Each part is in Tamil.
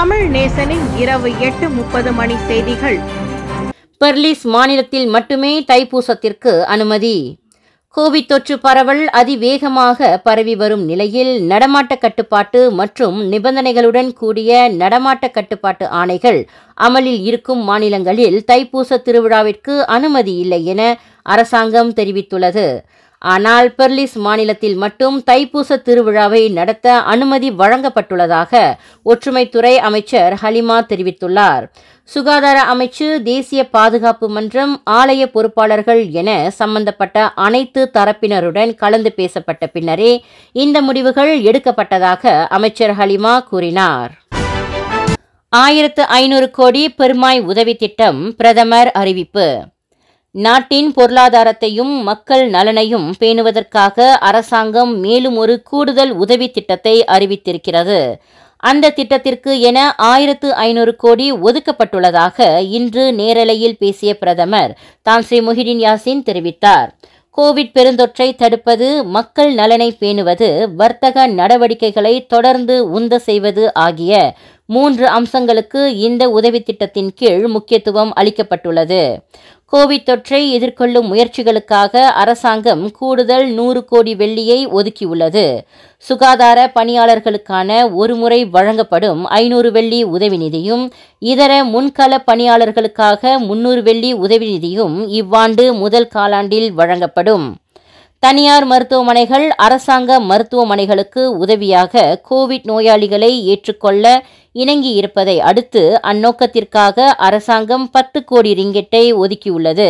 தமிழ் நேசனின் இரவு எட்டு முப்பது மணி செய்திகள் பெர்லிஸ் மாநிலத்தில் மட்டுமே தைப்பூசத்திற்கு அனுமதி கோவிட் தொற்று பரவல் அதிவேகமாக பரவி வரும் நிலையில் நடமாட்ட கட்டுப்பாட்டு மற்றும் நிபந்தனைகளுடன் கூடிய நடமாட்ட கட்டுப்பாட்டு ஆணைகள் அமலில் இருக்கும் மாநிலங்களில் தைப்பூச திருவிழாவிற்கு அனுமதி இல்லை என அரசாங்கம் தெரிவித்துள்ளது ஆனால் பெர்லிஸ் மாநிலத்தில் மட்டும் தைப்பூச திருவிழாவை நடத்த அனுமதி வழங்கப்பட்டுள்ளதாக ஒற்றுமைத்துறை அமைச்சர் ஹலிமா தெரிவித்துள்ளார் சுகாதார அமைச்சு தேசிய பாதுகாப்பு மன்றம் ஆலய பொறுப்பாளர்கள் என சம்பந்தப்பட்ட அனைத்து தரப்பினருடன் கலந்து பேசப்பட்ட பின்னரே இந்த முடிவுகள் எடுக்கப்பட்டதாக அமைச்சர் ஹலிமா கூறினார் ஆயிரத்து ஐநூறு கோடி பெருமாய் உதவி திட்டம் பிரதமர் அறிவிப்பு நாட்டின் பொருளாதாரத்தையும் மக்கள் நலனையும் பேணுவதற்காக அரசாங்கம் மேலும் ஒரு கூடுதல் உதவி திட்டத்தை அறிவித்திருக்கிறது அந்த திட்டத்திற்கு என ஆயிரத்து ஐநூறு கோடி ஒதுக்கப்பட்டுள்ளதாக இன்று நேரலையில் பேசிய பிரதமர் தான் ஸ்ரீ முஹிடின் யாசின் தெரிவித்தார் கோவிட் பெருந்தொற்றை தடுப்பது மக்கள் நலனை பேணுவது வர்த்தக நடவடிக்கைகளை தொடர்ந்து உந்த செய்வது ஆகிய மூன்று அம்சங்களுக்கு இந்த உதவி திட்டத்தின் கீழ் முக்கியத்துவம் அளிக்கப்பட்டுள்ளது கோவிட் தொற்றை எதிர்கொள்ளும் முயற்சிகளுக்காக அரசாங்கம் கூடுதல் நூறு கோடி வெள்ளியை ஒதுக்கியுள்ளது சுகாதார பணியாளர்களுக்கான ஒருமுறை வழங்கப்படும் ஐநூறு வெள்ளி உதவி நிதியும் இதர முன்கள பணியாளர்களுக்காக முன்னூறு வெள்ளி உதவி நிதியும் இவ்வாண்டு முதல் காலாண்டில் வழங்கப்படும் தனியார் மருத்துவமனைகள் அரசாங்க மருத்துவமனைகளுக்கு உதவியாக கோவிட் நோயாளிகளை ஏற்றுக்கொள்ள இணங்கி இருப்பதை அடுத்து அந்நோக்கத்திற்காக அரசாங்கம் பத்து கோடி ரிங்கெட்டை ஒதுக்கியுள்ளது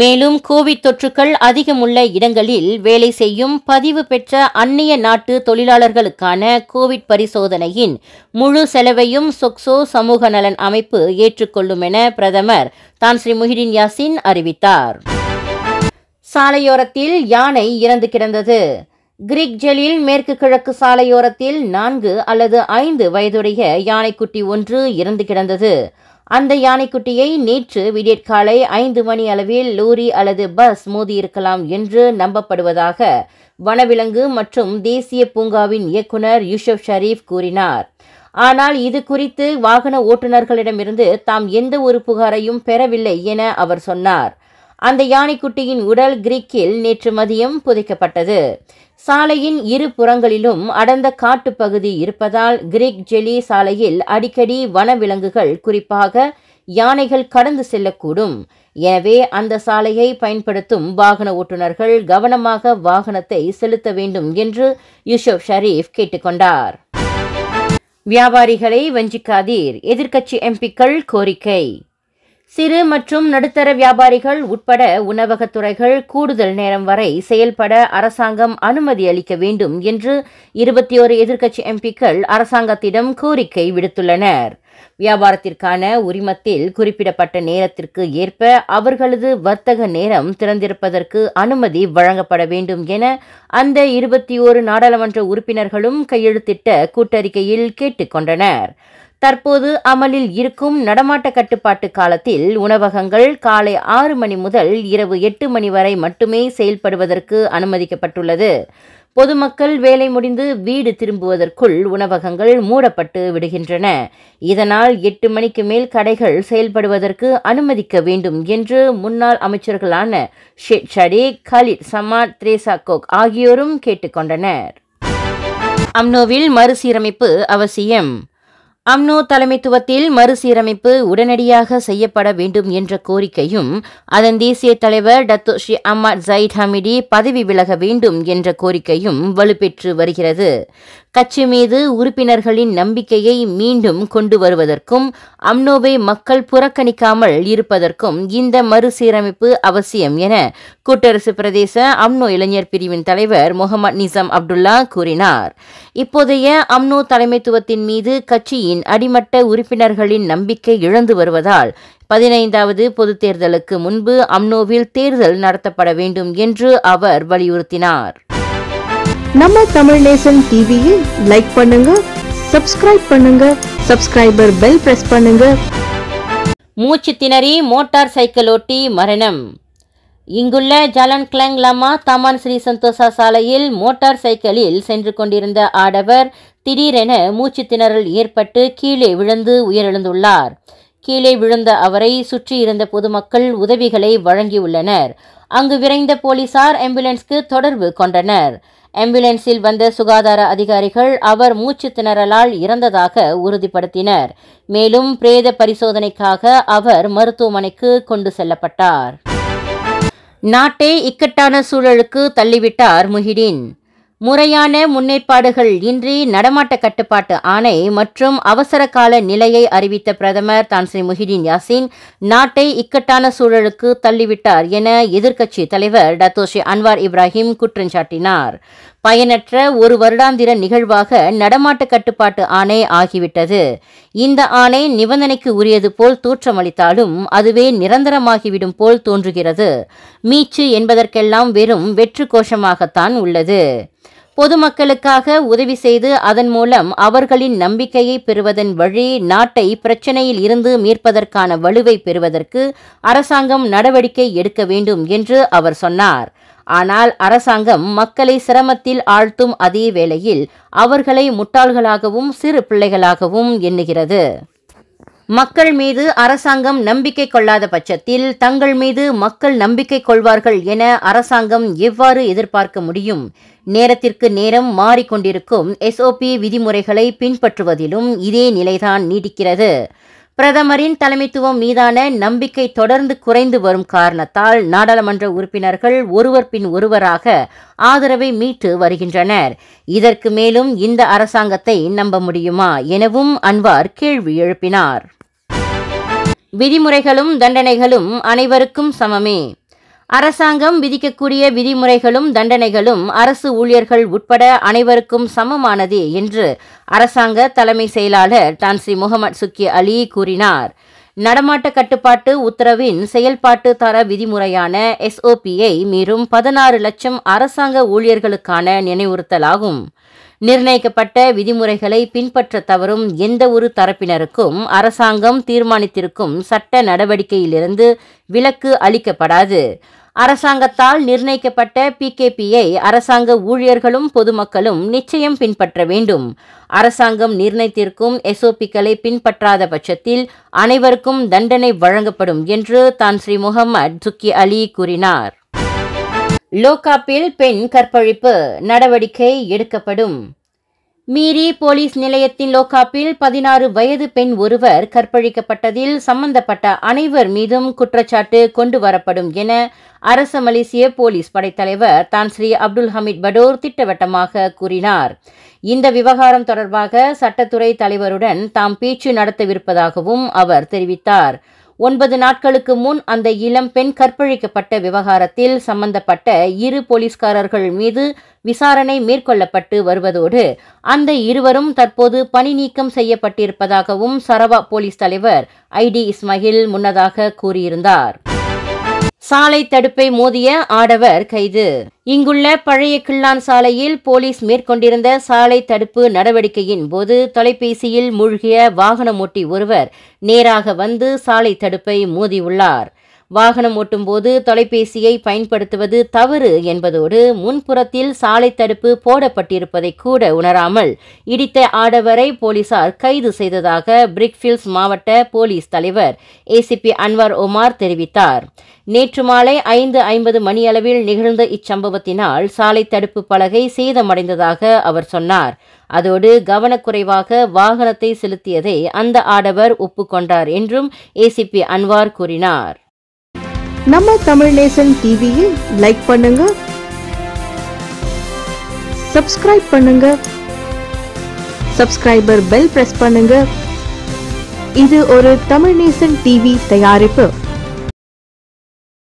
மேலும் கோவிட் தொற்றுக்கள் அதிகமுள்ள இடங்களில் வேலை செய்யும் பதிவு பெற்ற அந்நிய நாட்டு தொழிலாளர்களுக்கான கோவிட் பரிசோதனையின் முழு செலவையும் சொக்சோ சமூக நலன் அமைப்பு ஏற்றுக்கொள்ளும் என பிரதமர் தான் ஸ்ரீ முஹிடின் யாசின் அறிவித்தார் சாலையோரத்தில் யானை இறந்து கிடந்தது ஜெலில் மேற்கு கிழக்கு சாலையோரத்தில் நான்கு அல்லது ஐந்து வயதுடைய யானைக்குட்டி ஒன்று இறந்து கிடந்தது அந்த யானைக்குட்டியை நேற்று விடியற்காலை ஐந்து மணி அளவில் லோரி அல்லது பஸ் மோதியிருக்கலாம் என்று நம்பப்படுவதாக வனவிலங்கு மற்றும் தேசிய பூங்காவின் இயக்குனர் யூஷப் ஷரீப் கூறினார் ஆனால் இது குறித்து வாகன ஓட்டுநர்களிடமிருந்து தாம் எந்த ஒரு புகாரையும் பெறவில்லை என அவர் சொன்னார் அந்த யானைக்குட்டியின் உடல் கிரீக்கில் நேற்று மதியம் புதைக்கப்பட்டது சாலையின் இரு புறங்களிலும் அடர்ந்த காட்டுப்பகுதி இருப்பதால் கிரிக் ஜெலி சாலையில் அடிக்கடி வனவிலங்குகள் குறிப்பாக யானைகள் கடந்து செல்லக்கூடும் எனவே அந்த சாலையை பயன்படுத்தும் வாகன ஓட்டுநர்கள் கவனமாக வாகனத்தை செலுத்த வேண்டும் என்று யூசுப் ஷரீஃப் கேட்டுக்கொண்டார் வியாபாரிகளை வஞ்சிக்காதீர் எதிர்க்கட்சி எம்பிக்கள் கோரிக்கை சிறு மற்றும் நடுத்தர வியாபாரிகள் உட்பட உணவகத் துறைகள் கூடுதல் நேரம் வரை செயல்பட அரசாங்கம் அனுமதி அளிக்க வேண்டும் என்று இருபத்தி ஒரு எதிர்க்கட்சி எம்பிக்கள் அரசாங்கத்திடம் கோரிக்கை விடுத்துள்ளனர் வியாபாரத்திற்கான உரிமத்தில் குறிப்பிடப்பட்ட நேரத்திற்கு ஏற்ப அவர்களது வர்த்தக நேரம் திறந்திருப்பதற்கு அனுமதி வழங்கப்பட வேண்டும் என அந்த இருபத்தி ஓரு நாடாளுமன்ற உறுப்பினர்களும் கையெழுத்திட்ட கூட்டறிக்கையில் கேட்டுக்கொண்டனர் தற்போது அமலில் இருக்கும் நடமாட்ட கட்டுப்பாட்டு காலத்தில் உணவகங்கள் காலை ஆறு மணி முதல் இரவு எட்டு மணி வரை மட்டுமே செயல்படுவதற்கு அனுமதிக்கப்பட்டுள்ளது பொதுமக்கள் வேலை முடிந்து வீடு திரும்புவதற்குள் உணவகங்கள் மூடப்பட்டு விடுகின்றன இதனால் எட்டு மணிக்கு மேல் கடைகள் செயல்படுவதற்கு அனுமதிக்க வேண்டும் என்று முன்னாள் அமைச்சர்களான ஷேட் ஷடே கலித் சமாத் த்ரேசா கோக் ஆகியோரும் கேட்டுக்கொண்டனர் அம்னோவில் மறுசீரமைப்பு அவசியம் அம்னோ தலைமைத்துவத்தில் மறுசீரமைப்பு உடனடியாக செய்யப்பட வேண்டும் என்ற கோரிக்கையும் அதன் தேசிய தலைவர் டத்தோ ஷி அம்மா ஜயிட் ஹமிடி பதவி விலக வேண்டும் என்ற கோரிக்கையும் வலுப்பெற்று வருகிறது கட்சி மீது உறுப்பினர்களின் நம்பிக்கையை மீண்டும் கொண்டு வருவதற்கும் அம்னோவை மக்கள் புறக்கணிக்காமல் இருப்பதற்கும் இந்த மறுசீரமைப்பு அவசியம் என கூட்டரசு பிரதேச அம்னோ இளைஞர் பிரிவின் தலைவர் முகமது நிசாம் அப்துல்லா கூறினார் இப்போதைய அம்னோ தலைமைத்துவத்தின் மீது கட்சியின் அடிமட்ட உறுப்பினர்களின் நம்பிக்கை இழந்து வருவதால் பதினைந்தாவது பொதுத் தேர்தலுக்கு முன்பு அம்னோவில் தேர்தல் நடத்தப்பட வேண்டும் என்று அவர் வலியுறுத்தினார் நம்ம தமிழ் நேசன் டிவியை லைக் பண்ணுங்க சப்ஸ்கிரைப் பண்ணுங்க சப்ஸ்கிரைபர் பெல் பிரஸ் பண்ணுங்க மூச்சு திணறி மோட்டார் சைக்கிள் ஓட்டி மரணம் இங்குள்ள ஜலன் கிளங் லமா தமான் ஸ்ரீ சந்தோஷா சாலையில் மோட்டார் சைக்கிளில் சென்று கொண்டிருந்த ஆடவர் திடீரென மூச்சு திணறல் ஏற்பட்டு கீழே விழுந்து உயிரிழந்துள்ளார் கீழே விழுந்த அவரை சுற்றியிருந்த பொதுமக்கள் உதவிகளை வழங்கியுள்ளனர் அங்கு விரைந்த போலீசார் ஆம்புலன்ஸ்க்கு தொடர்பு கொண்டனர் ஆம்புலன்ஸில் வந்த சுகாதார அதிகாரிகள் அவர் மூச்சு திணறலால் இறந்ததாக உறுதிப்படுத்தினர் மேலும் பிரேத பரிசோதனைக்காக அவர் மருத்துவமனைக்கு கொண்டு செல்லப்பட்டார் நாட்டை இக்கட்டான சூழலுக்கு தள்ளிவிட்டார் முஹிடின் முறையான முன்னேற்பாடுகள் இன்றி நடமாட்ட கட்டுப்பாட்டு ஆணை மற்றும் அவசர கால நிலையை அறிவித்த பிரதமர் தான்ஸ்ரீ முஹிதீன் யாசின் நாட்டை இக்கட்டான சூழலுக்கு தள்ளிவிட்டார் என எதிர்க்கட்சி தலைவர் டத்தோஷி அன்வார் இப்ராஹிம் குற்றஞ்சாட்டினார் பயனற்ற ஒரு வருடாந்திர நிகழ்வாக நடமாட்ட கட்டுப்பாட்டு ஆணை ஆகிவிட்டது இந்த ஆணை நிபந்தனைக்கு உரியது போல் தோற்றமளித்தாலும் அதுவே நிரந்தரமாகிவிடும் போல் தோன்றுகிறது மீச்சு என்பதற்கெல்லாம் வெறும் வெற்று கோஷமாகத்தான் உள்ளது பொதுமக்களுக்காக உதவி செய்து அதன் மூலம் அவர்களின் நம்பிக்கையை பெறுவதன் வழி நாட்டை பிரச்சினையில் இருந்து மீட்பதற்கான வலுவை பெறுவதற்கு அரசாங்கம் நடவடிக்கை எடுக்க வேண்டும் என்று அவர் சொன்னார் ஆனால் அரசாங்கம் மக்களை சிரமத்தில் ஆழ்த்தும் அதே வேளையில் அவர்களை முட்டாள்களாகவும் சிறு பிள்ளைகளாகவும் எண்ணுகிறது மக்கள் மீது அரசாங்கம் நம்பிக்கை கொள்ளாத பட்சத்தில் தங்கள் மீது மக்கள் நம்பிக்கை கொள்வார்கள் என அரசாங்கம் எவ்வாறு எதிர்பார்க்க முடியும் நேரத்திற்கு நேரம் மாறிக்கொண்டிருக்கும் எஸ்ஓபி விதிமுறைகளை பின்பற்றுவதிலும் இதே நிலைதான் நீடிக்கிறது பிரதமரின் தலைமைத்துவம் மீதான நம்பிக்கை தொடர்ந்து குறைந்து வரும் காரணத்தால் நாடாளுமன்ற உறுப்பினர்கள் ஒருவர் பின் ஒருவராக ஆதரவை மீட்டு வருகின்றனர் இதற்கு மேலும் இந்த அரசாங்கத்தை நம்ப முடியுமா எனவும் அன்வார் கேள்வி எழுப்பினார் விதிமுறைகளும் தண்டனைகளும் அனைவருக்கும் சமமே அரசாங்கம் விதிக்கக்கூடிய விதிமுறைகளும் தண்டனைகளும் அரசு ஊழியர்கள் உட்பட அனைவருக்கும் சமமானது என்று அரசாங்க தலைமை செயலாளர் டான்சி முகமது சுக்கி அலி கூறினார் நடமாட்ட கட்டுப்பாட்டு உத்தரவின் செயல்பாட்டு தர விதிமுறையான எஸ்ஓபியை மீறும் பதினாறு லட்சம் அரசாங்க ஊழியர்களுக்கான நினைவுறுத்தலாகும் நிர்ணயிக்கப்பட்ட விதிமுறைகளை பின்பற்ற தவறும் எந்த ஒரு தரப்பினருக்கும் அரசாங்கம் தீர்மானித்திருக்கும் சட்ட நடவடிக்கையிலிருந்து விலக்கு அளிக்கப்படாது அரசாங்கத்தால் நிர்ணயிக்கப்பட்ட பிகேபியை அரசாங்க ஊழியர்களும் பொதுமக்களும் நிச்சயம் பின்பற்ற வேண்டும் அரசாங்கம் நிர்ணயித்திருக்கும் எஸ்ஓபிக்களை பின்பற்றாத பட்சத்தில் அனைவருக்கும் தண்டனை வழங்கப்படும் என்று தான் ஸ்ரீ முகமது ஜுக்கி அலி கூறினார் லோகாப்பில் பெண் கற்பழிப்பு நடவடிக்கை எடுக்கப்படும் மீரி போலீஸ் நிலையத்தின் லோகாப்பில் பதினாறு வயது பெண் ஒருவர் கற்பழிக்கப்பட்டதில் சம்பந்தப்பட்ட அனைவர் மீதும் குற்றச்சாட்டு கொண்டு வரப்படும் என அரச மலேசிய போலீஸ் படைத்தலைவர் தான் ஸ்ரீ அப்துல் ஹமீத் படோர் திட்டவட்டமாக கூறினார் இந்த விவகாரம் தொடர்பாக சட்டத்துறை தலைவருடன் தாம் பேச்சு நடத்தவிருப்பதாகவும் அவர் தெரிவித்தார் ஒன்பது நாட்களுக்கு முன் அந்த இளம் பெண் கற்பழிக்கப்பட்ட விவகாரத்தில் சம்பந்தப்பட்ட இரு போலீஸ்காரர்கள் மீது விசாரணை மேற்கொள்ளப்பட்டு வருவதோடு அந்த இருவரும் தற்போது பணி நீக்கம் செய்யப்பட்டிருப்பதாகவும் சரவா போலீஸ் தலைவர் ஐடி இஸ்மஹில் முன்னதாக கூறியிருந்தார் சாலை தடுப்பை மோதிய ஆடவர் கைது இங்குள்ள பழைய கிள்ளான் சாலையில் போலீஸ் மேற்கொண்டிருந்த சாலை தடுப்பு நடவடிக்கையின் போது தொலைபேசியில் மூழ்கிய வாகனம் ஒருவர் நேராக வந்து சாலை தடுப்பை மோதியுள்ளார் வாகனம் ஓட்டும்போது தொலைபேசியை பயன்படுத்துவது தவறு என்பதோடு முன்புறத்தில் சாலை தடுப்பு போடப்பட்டிருப்பதை கூட உணராமல் இடித்த ஆடவரை போலீசார் கைது செய்ததாக பிரிக்ஃபீல்ட்ஸ் மாவட்ட போலீஸ் தலைவர் ஏசிபி அன்வார் ஒமார் தெரிவித்தார் நேற்று மாலை ஐந்து ஐம்பது மணியளவில் நிகழ்ந்த இச்சம்பவத்தினால் சாலை தடுப்பு பலகை சேதமடைந்ததாக அவர் சொன்னார் அதோடு கவனக்குறைவாக வாகனத்தை செலுத்தியதை அந்த ஆடவர் ஒப்புக்கொண்டார் என்றும் ஏசிபி அன்வார் கூறினார் நம்ம தமிழ் நேசன் டிவியை லைக் பண்ணுங்க சப்ஸ்கிரைப் பண்ணுங்க சப்ஸ்கிரைபர் பெல் பிரஸ் பண்ணுங்க இது ஒரு தமிழ் நேசன் டிவி தயாரிப்பு